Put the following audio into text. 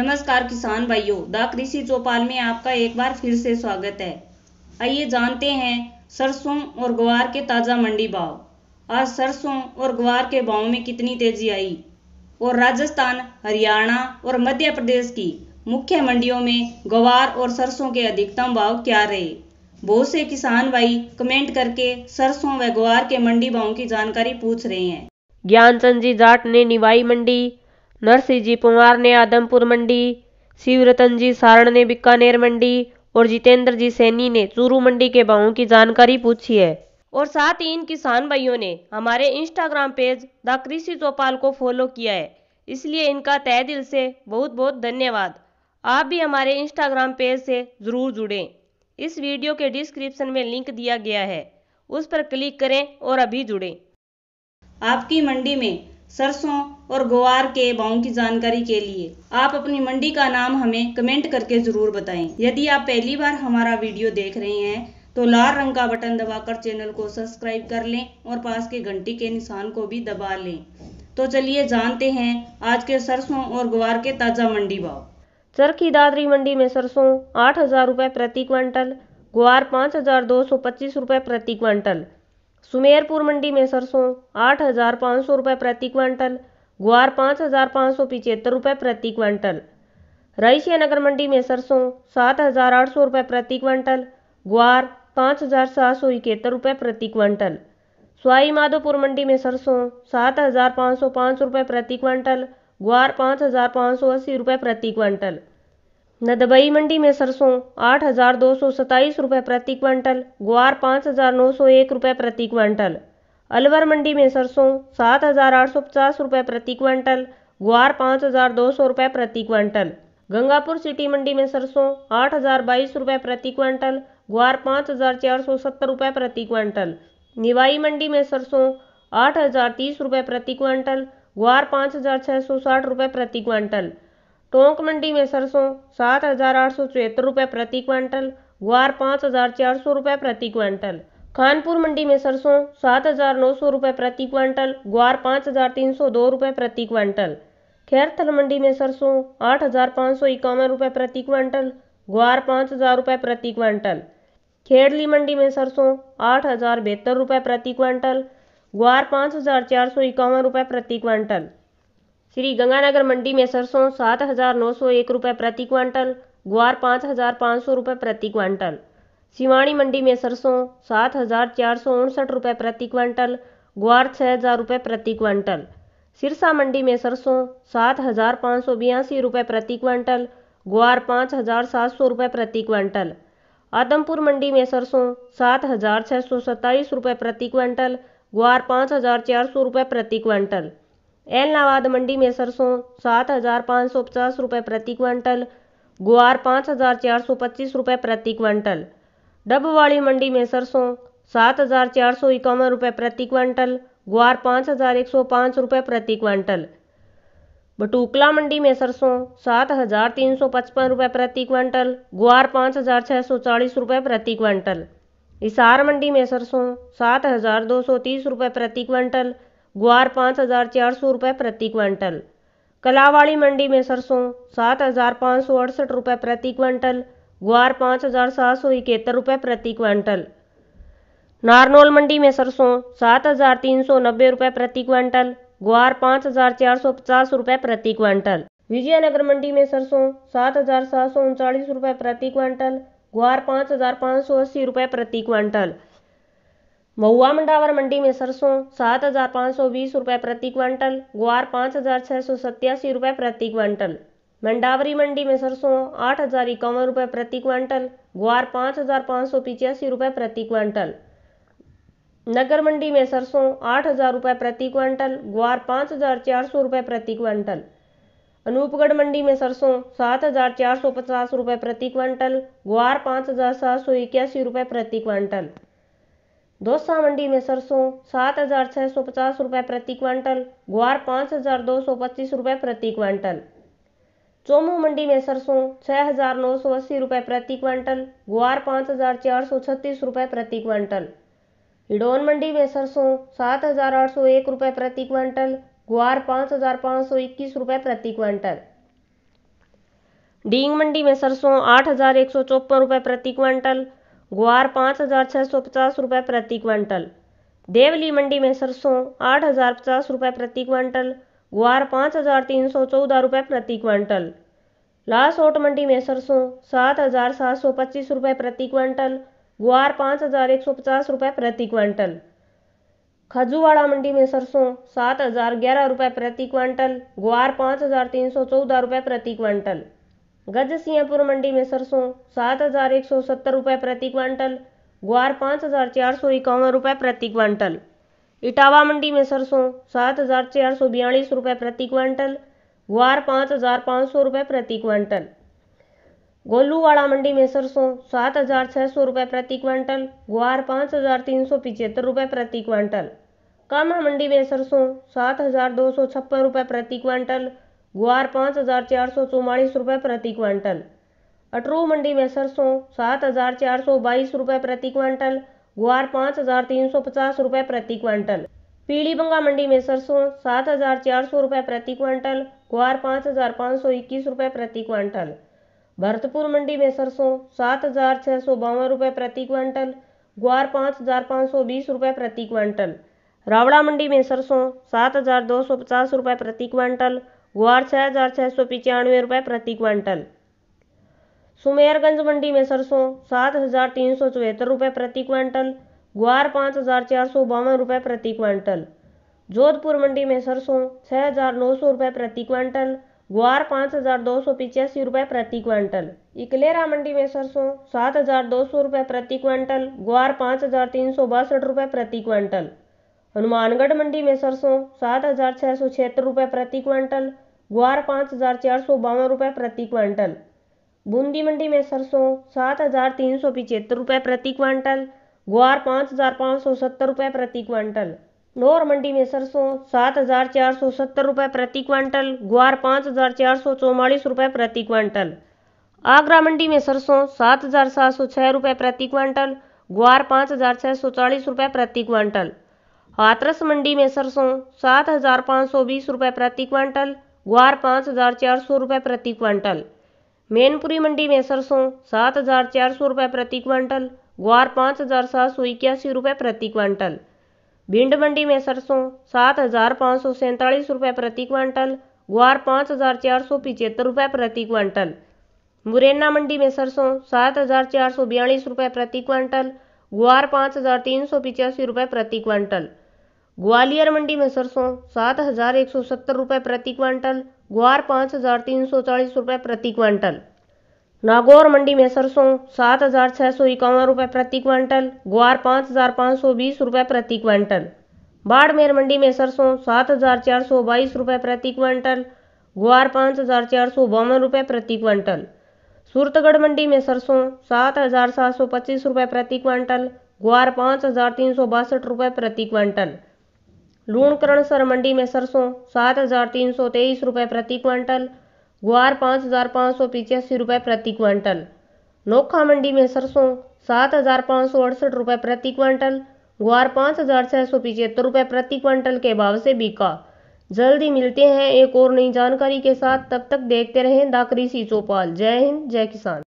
नमस्कार किसान भाइयों द कृषि चौपाल में आपका एक बार फिर से स्वागत है आइए जानते हैं सरसों और ग्वार के ताज़ा मंडी भाव आज सरसों और ग्वार के भाव में कितनी तेजी आई और राजस्थान हरियाणा और मध्य प्रदेश की मुख्य मंडियों में ग्वार और सरसों के अधिकतम भाव क्या रहे बहुत से किसान भाई कमेंट करके सरसों व ग्वार के मंडी भाव की जानकारी पूछ रहे हैं ज्ञान चंद जी जाट ने निवाई मंडी नरसिंह जी पंवार ने आदमपुर मंडी शिवरतन जी सारण ने बीकानेर मंडी और जितेंद्र जी सैनी ने चूरू मंडी के भावों की जानकारी पूछी है और साथ ही इन किसान भाइयों ने हमारे इंस्टाग्राम पेज द कृषि चौपाल को फॉलो किया है इसलिए इनका तय दिल से बहुत बहुत धन्यवाद आप भी हमारे इंस्टाग्राम पेज से ज़रूर जुड़ें इस वीडियो के डिस्क्रिप्शन में लिंक दिया गया है उस पर क्लिक करें और अभी जुड़ें आपकी मंडी में सरसों और गोवार के भावों की जानकारी के लिए आप अपनी मंडी का नाम हमें कमेंट करके ज़रूर बताएं यदि आप पहली बार हमारा वीडियो देख रहे हैं तो लाल रंग का बटन दबाकर चैनल को सब्सक्राइब कर लें और पास के घंटी के निशान को भी दबा लें तो चलिए जानते हैं आज के सरसों और गुवार के ताज़ा मंडी भाव चरखी दादरी मंडी में सरसों आठ हज़ार रुपये प्रति क्विंटल गुवार पाँच हज़ार दो सौ पच्चीस रुपये प्रति क्विंटल सुमेरपुर मंडी में सरसों आठ हज़ार पाँच सौ रुपये प्रति क्वांटल ग्वार पाँच हज़ार पाँच सौ पिचहत्तर रुपये प्रति क्विंटल रईसिया नगर मंडी में सरसों सात हज़ार आठ सौ रुपये प्रति क्विंटल ग्वार पाँच हज़ार सात सौ इकहत्तर रुपये प्रति क्विंटल स्वाई माधोपुर मंडी में सरसों सात हज़ार पाँच सौ पाँच रुपये प्रति क्विंटल ग्वार पाँच हज़ार पाँच सौ अस्सी रुपये प्रति क्विंटल नदबई मंडी में सरसों आठ हजार दो सौ सताईस रुपये प्रति क्वांटल ग्वार पाँच हजार नौ सौ एक रुपये प्रति क्वांटल अलवर मंडी में सरसों सात हजार आठ सौ पचास रुपये प्रति क्वांटल ग्वार पाँच हजार दो सौ रुपये प्रति क्वांटल गंगापुर सिटी मंडी में सरसों आठ हजार बाईस रुपये प्रति क्वांटल ग्वार पाँच हजार चार सौ सत्तर रुपये प्रति क्वांटल निवाई मंडी में सरसों आठ हजार तीस रुपये प्रति क्वांटल ग्वार पाँच हजार छः सौ साठ रुपये प्रति क्वांटल टोंक मंडी में सरसों सात हजार आठ सौ चौहत्तर रुपये प्रति क्वांटल ग्वार पाँच हजार चार सौ रुपये प्रति क्विंटल खानपुर मंडी में सरसों सात हजार नौ सौ रुपये प्रति क्वांटल ग्वार पाँच हजार तीन सौ दो रुपये प्रति क्वांटल खैरथल मंडी में सरसों आठ हजार पाँच सौ इक्यावन रुपये प्रति क्वांटल ग्वार पाँच हजार रुपये प्रति क्वांटल खेड़ली मंडी में सरसों आठ हजार बहत्तर रुपये प्रति क्वांटल ग्वार पाँच हजार चार सौ इक्यावन रुपये प्रति क्वांटल श्री गंगानगर मंडी में सरसों सात हज़ार नौ सौ एक रुपये प्रति क्वांटल ग्वार पाँच हज़ार पाँच सौ रुपये प्रति क्वांटल सिवाणी मंडी में सरसों सात हज़ार चार सौ उनसठ रुपये प्रति क्वांटल ग्वार छः हज़ार रुपये प्रति क्वांटल सिरसा मंडी में सरसों सात हज़ार पाँच सौ बयासी रुपये प्रति क्वांटल ग्वार पाँच हज़ार सात सौ रुपये प्रति क्वांटल आदमपुर मंडी में सरसों सात हज़ार छः सौ सत्ताईस रुपये प्रति क्वांटल ग्वार पाँच हज़ार चार सौ रुपये प्रति क्वांटल एलनाबाद मंडी में सरसों सात हजार पाँच सौ पचास रुपये प्रति क्विंटल ग्वार पाँच हजार चार सौ पच्चीस रुपये प्रति क्विंटल डबवाड़ी मंडी में सरसों सात हजार चार सौ इक्यावन रुपये प्रति क्विंटल ग्वार पाँच हजार एक सौ पाँच रुपये प्रति क्विंटल बटूकला मंडी में सरसों सात हजार तीन सौ पचपन रुपये प्रति क्विंटल ग्वार पाँच हजार छः सौ चालीस रुपये प्रति क्विंटल इसार मंडी में सरसों सात हजार दो सौ तीस रुपये प्रति क्विंटल ग्वार पाँच हज़ार चार सौ रुपये प्रति क्विंटल कलावाड़ी मंडी में सरसों सात हज़ार पाँच सौ अड़सठ रुपये प्रति क्विंटल ग्वार पाँच हज़ार सात सौ इकहत्तर रुपये प्रति क्विंटल नारनौल मंडी में सरसों सात हज़ार तीन सौ नब्बे रुपये प्रति क्विंटल ग्वार पाँच हज़ार चार सौ पचास रुपये प्रति क्विंटल विजयनगर मंडी में सरसों सात हज़ार सात सौ उनचालीस रुपये प्रति क्विंटल ग्वार पाँच हज़ार पाँच सौ अस्सी रुपये प्रति क्विंटल महुआ मंडावर मंडी में सरसों सात हजार पाँच सौ बीस रुपये प्रति क्वांटल ग्वार पाँच हजार छः सौ सत्यासी रुपये प्रति क्वांटल मंडावरी मंडी में सरसों आठ हजार इक्यावन रुपये प्रति क्वांटल ग्वार पाँच हजार पाँच सौ पिचासी रुपये प्रति क्वांटल नगर मंडी में सरसों आठ हजार रुपये प्रति क्वांटल ग्वार पाँच हजार चार सौ रुपये प्रति क्वांटल अनूपगढ़ मंडी में सरसों सात हजार चार सौ पचास रुपये प्रति क्वांटल ग्वार पाँच हजार सात सौ इक्यासी रुपये प्रति क्वांटल दौसा मंडी में सरसों सात हजार छह सौ पचास रुपये प्रति क्वांटल ग्वार पाँच हजार दो सौ पच्चीस रुपये प्रति क्वांटल चोमू मंडी में सरसों छह हजार नौ सौ अस्सी रुपये प्रति क्वांटल ग्वार पाँच हजार चार सौ छत्तीस रुपये प्रति क्वांटल हिडोन मंडी में सरसों सात हजार आठ सौ एक रुपये प्रति क्वांटल ग्वार पाँच हजार पाँच सौ इक्कीस रुपये प्रति क्विंटल डींग मंडी में सरसों आठ हजार एक सौ चौपन रुपये प्रति क्वांटल ग्वार पाँच हज़ार छः सौ पचास रुपये प्रति क्वांटल देवली मंडी में सरसों आठ हज़ार पचास रुपये प्रति क्वांटल ग्वार पाँच हज़ार तीन सौ चौदह रुपये प्रति क्वांटल लासोट मंडी में सरसों सात हज़ार सात सौ पच्चीस रुपये प्रति क्वांटल ग्वार पाँच हज़ार एक सौ पचास रुपये प्रति क्वांटल खजूवाड़ा मंडी में सरसों सात हज़ार ग्यारह रुपये प्रति क्वांटल ग्वार पाँच हज़ार तीन सौ चौदह रुपये प्रति क्वांटल गज सिंहपुर मंडी में सरसों सात हजार एक सौ सत्तर रुपये प्रति क्वांटल ग्वार पाँच हजार चार सौ इक्यावन रुपये प्रति क्वांटल इटावा मंडी में सरसों सात हजार चार सौ बयालीस रुपये प्रति क्वांटल ग्वार पाँच हजार पाँच सौ रुपये प्रति क्वांटल गोलूवाड़ा मंडी में सरसों सात हजार छः सौ रुपये प्रति क्वांटल ग्वार पाँच हजार तीन सौ पिचहत्तर रुपये प्रति क्वांटल कामा मंडी में सरसों सात हजार दो सौ छप्पन रुपये प्रति क्वांटल ग्वार पाँच हज़ार चार सौ चौवालीस रुपये प्रति क्वांटल अटरू मंडी में सरसों सात हज़ार चार सौ बाईस रुपये प्रति क्वांटल ग्वार पाँच हज़ार तीन सौ पचास रुपये प्रति क्वांटल पीली बंगा मंडी में सरसों सात हज़ार चार सौ रुपये प्रति क्वांटल ग्वार पाँच हज़ार पाँच सौ इक्कीस रुपये प्रति क्वांटल भरतपुर मंडी में सरसों सात हज़ार छः सौ बावन रुपये प्रति क्वांटल ग्वार पाँच हज़ार पाँच सौ बीस रुपये प्रति क्वांटल रावड़ा मंडी में सरसों सात हज़ार दो सौ पचास रुपये प्रति क्वांटल ग्वार छः हजार छः सौ पिचानवे रुपये प्रति क्वांटल सुमेरगंज मंडी में सरसों सात हजार तीन सौ चौहत्तर रुपये प्रति क्वांटल ग्वार पाँच हजार चार सौ बावन रुपये प्रति क्वांटल जोधपुर मंडी में सरसों छः हजार नौ सौ रुपये प्रति क्वांटल ग्वार पाँच हजार दो सौ पिचासी रुपये प्रति क्वांटल इकलेरा मंडी में सरसों सात हजार दो सौ रुपये प्रति क्वांटल ग्वार पाँच हजार तीन सौ बासठ रुपये प्रति क्वांटल हनुमानगढ़ मंडी में सरसों सात हजार छः सौ छिहत्तर रुपये प्रति क्विंटल ग्वार पाँच हजार चार सौ बावन रुपये प्रति क्विंटल बूंदी मंडी में सरसों सात हजार तीन सौ पिचहत्तर रुपये प्रति क्विंटल ग्वार पाँच हजार पाँच सौ सत्तर रुपये प्रति क्विंटल नौर मंडी में सरसों सात हजार चार सौ सत्तर रुपये प्रति क्विंटल ग्वार पाँच हजार चार सौ चौवालीस रुपये प्रति क्विंटल आगरा मंडी में सरसों सात हजार सात सौ छः रुपये प्रति क्विंटल ग्वार पाँच हजार छः सौ चालीस रुपये प्रति क्विंटल हाथरस मंडी में सरसों सात हजार पाँच सौ बीस रुपये प्रति क्वांटल ग्वार पाँच हजार चार सौ रुपये प्रति क्वांटल मेनपुरी मंडी में सरसों सात हजार चार सौ रुपये प्रति क्वांटल ग्वार पाँच हजार सात सौ इक्यासी रुपये प्रति क्वांटल भिंड मंडी में सरसों सात हजार पाँच सौ सैंतालीस रुपये प्रति क्वांटल ग्वार पाँच हजार चार सौ पिचहत्तर रुपये प्रति क्वांटल मुरैना मंडी में सरसों सात हजार चार सौ बयालीस रुपये प्रति क्वांटल ग्वार पाँच हजार तीन सौ पिचासी रुपये प्रति क्वांटल ग्वालियर मंडी में सरसों सात हजार एक सौ सत्तर रुपये प्रति क्वांटल ग्वार पाँच हजार तीन सौ चालीस रुपये प्रति क्वांटल नागौर मंडी में सरसों सात हजार छः सौ इक्यावन रुपये प्रति क्वांटल ग्वार पाँच हजार पाँच सौ बीस रुपये प्रति क्वांटल बाड़मेर मंडी में सरसों सात हजार चार सौ बाईस रुपये प्रति क्वांटल ग्वार पाँच हजार चार सौ बावन रुपये प्रति क्वांटल सूरतगढ़ मंडी में सरसों सात हजार सात सौ पच्चीस रुपये प्रति क्वांटल ग्वार पाँच हजार तीन सौ बासठ रुपये प्रति क्वांटल सर मंडी में सरसों सात हजार तीन सौ तेईस रुपये प्रति क्वांटल ग्वार पाँच हजार पाँच सौ पिचासी रुपये प्रति क्वांटल नोखा मंडी में सरसों सात हजार पाँच सौ अड़सठ रुपये प्रति क्विंटल ग्वार पाँच हजार छः सौ पिचहत्तर रुपये प्रति क्विंटल के भाव से बिका जल्दी मिलते हैं एक और नई जानकारी के साथ तब तक देखते रहें द कृषि चौपाल जय हिंद जय किसान